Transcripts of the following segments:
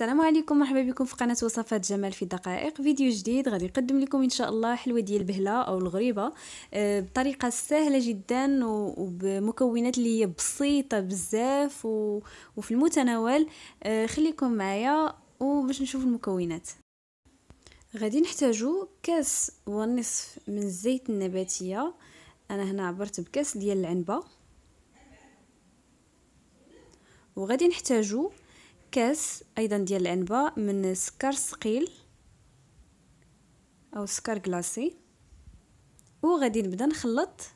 السلام عليكم مرحبا بكم في قناه وصفات جمال في دقائق فيديو جديد غادي نقدم لكم ان شاء الله حلوه ديال البهله او الغريبه آه، بطريقه سهله جدا وبمكونات اللي هي بسيطه بزاف وفي المتناول آه، خليكم معايا وباش نشوف المكونات غادي نحتاجو كاس ونصف من الزيت النباتيه انا هنا عبرت بكاس ديال العنبه وغادي نحتاجو كاس ايضا ديال العنبه من سكر ثقيل او سكر كلاصي وغادي نبدا نخلط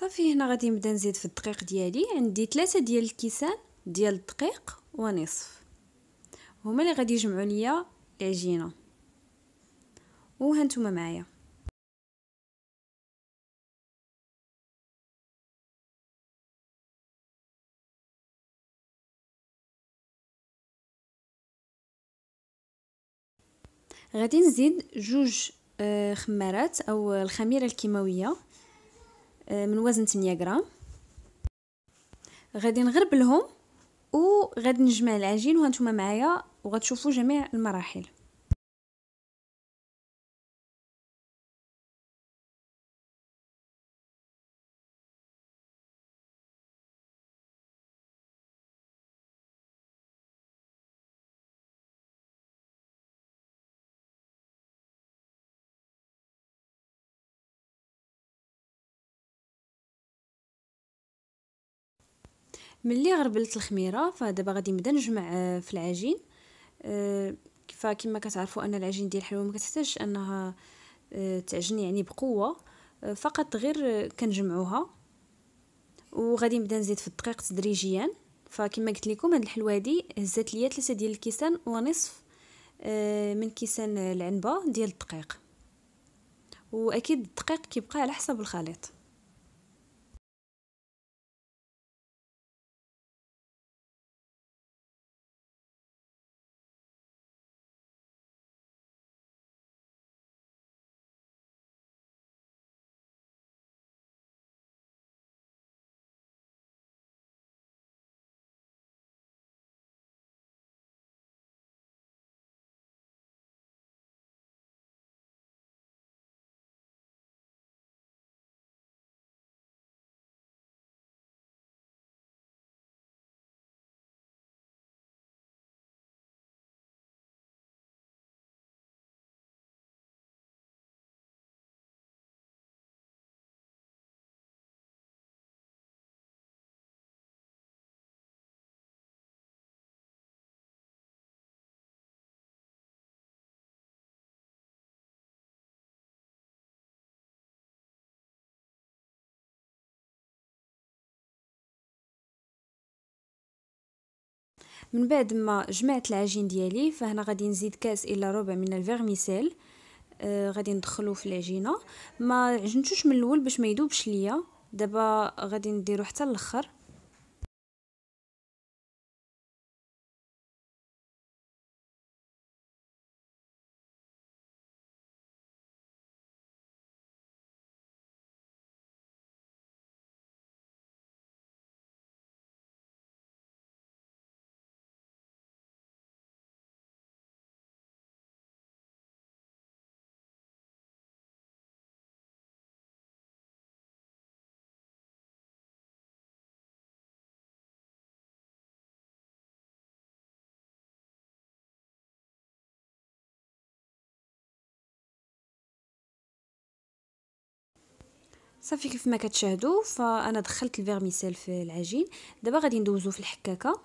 صافي هنا غادي نبدا نزيد في الدقيق ديالي عندي ثلاثة ديال الكيسان ديال الدقيق ونصف هما اللي غادي يجمعوا ليا العجينه وهانتوما معايا غادي نزيد جوج آه، خمارات او الخميره الكيماويه آه، من وزن 8 غرام غادي نغربلهم وغادي نجمع العجين وهانتوما معايا وغتشوفوا جميع المراحل ملي غربلت الخميره فدابا غادي نبدا نجمع آه، في العجين آه، فكما كتعرفوا ان العجين ديال الحلوه ما كتحتاجش انها آه، تعجن يعني بقوه فقط غير كنجمعوها وغادي نبدا نزيد في الدقيق تدريجيا فكما قلت لكم هذه الحلوه هادي هزات ليا ثلاثه ديال الكيسان ونصف من كيسان العنبه ديال الدقيق واكيد الدقيق كيبقى على حسب الخليط من بعد ما جمعت العجين ديالي فهنا غادي نزيد كاس الى ربع من الفيرميسيل آه غادي ندخلو في العجينه ما عجنتوش من الاول باش ما يذوبش ليا دابا غادي نديرو حتى الاخر صافي كيف ما كتشاهدوا فانا دخلت الفيرميسيل في العجين دابا غادي ندوزو في الحكاكه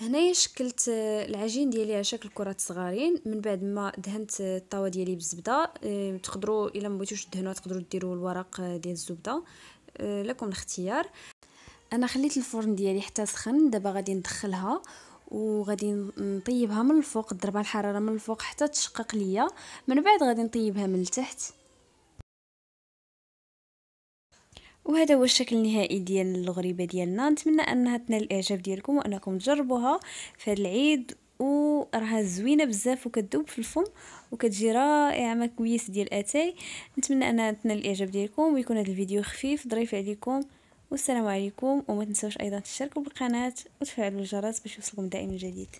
هنايا شكلت العجين ديالي على شكل كرات صغارين من بعد ما دهنت الطاوه ديالي بالزبده آه، تقدروا الا ما بغيتوش تدهنوها تقدروا ديروا الورق آه، ديال الزبده آه، لكم الاختيار انا خليت الفرن ديالي حتى سخن دابا غادي ندخلها وغادي نطيبها من الفوق نضربها الحراره من الفوق حتى تشقق ليا من بعد غادي نطيبها من التحت وهذا هو الشكل النهائي ديال الغريبه ديالنا نتمنى انها تنال الاعجاب ديالكم وانكم تجربوها في هذا العيد وراها زوينه بزاف وكتذوب في الفم وكتجي رائعه مع كويس ديال اتاي نتمنى انها تنال الاعجاب ديالكم ويكون هذا الفيديو خفيف ظريف عليكم والسلام عليكم وما تنساوش ايضا تشتركوا بالقناه وتفعلوا الجرس باش يوصلكم دائما الجديد